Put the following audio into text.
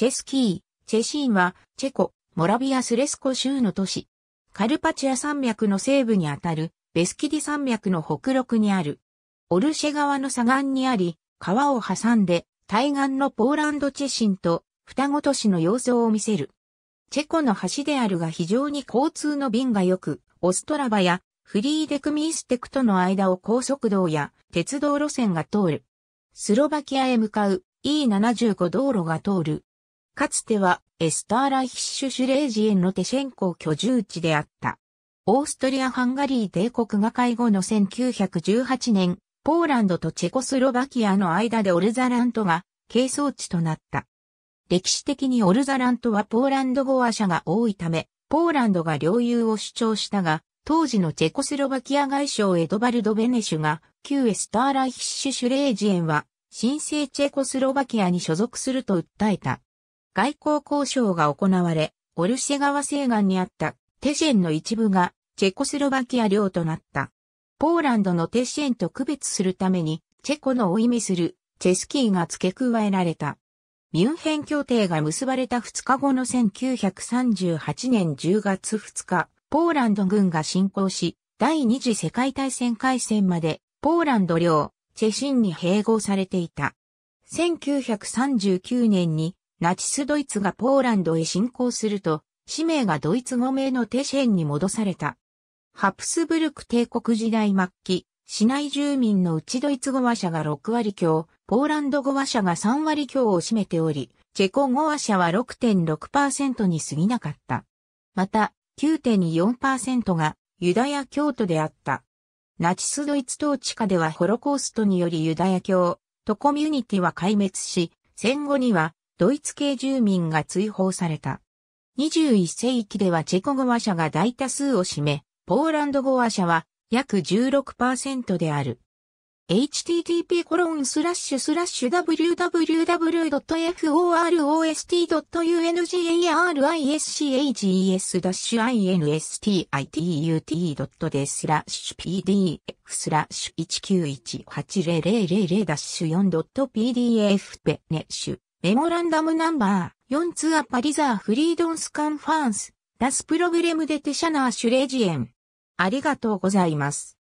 チェスキー、チェシーンは、チェコ、モラビアスレスコ州の都市。カルパチア山脈の西部にあたる、ベスキディ山脈の北麓にある。オルシェ川の左岸にあり、川を挟んで、対岸のポーランドチェシンと、双子都市の様相を見せる。チェコの橋であるが非常に交通の便が良く、オストラバやフリーデクミーステクとの間を高速道や鉄道路線が通る。スロバキアへ向かう E75 道路が通る。かつてはエスターライヒッシュシュレージエンのテシェンコ居住地であった。オーストリア・ハンガリー帝国が会後の1918年、ポーランドとチェコスロバキアの間でオルザラントが係争地となった。歴史的にオルザラントはポーランド語話者が多いため、ポーランドが領有を主張したが、当時のチェコスロバキア外相エドバルド・ベネシュが、旧エスターライヒッシュ・シュレージエンは、新生チェコスロバキアに所属すると訴えた。外交交渉が行われ、オルシェ川西岸にあったテシェンの一部がチェコスロバキア領となった。ポーランドのテシェンと区別するために、チェコのを意味するチェスキーが付け加えられた。ミュンヘン協定が結ばれた2日後の1938年10月2日、ポーランド軍が侵攻し、第二次世界大戦開戦まで、ポーランド領、チェシンに併合されていた。1939年にナチスドイツがポーランドへ侵攻すると、氏名がドイツ語名のテシェンに戻された。ハプスブルク帝国時代末期、市内住民のうちドイツ語話者が6割強、ポーランド語話者が3割強を占めており、チェコ語話者は6.6%に過ぎなかった。また、9.4%がユダヤ教徒であった。ナチスドイツ統治下ではホロコーストによりユダヤ教とコミュニティは壊滅し、戦後にはドイツ系住民が追放された。21世紀ではチェコ語話者が大多数を占め、ポーランド語話者は約16%である。http w w w f o r o s t u n g a r i s c h e s i n s t d e t スラッシュ pdf スラッシュ1 9 1 8 0 0 0 0 4 p d f ペメモランダムナンバー4ツアパリザーフリードンスカンファンス、ダスプログレムデテシャナーシュレジエン。ありがとうございます。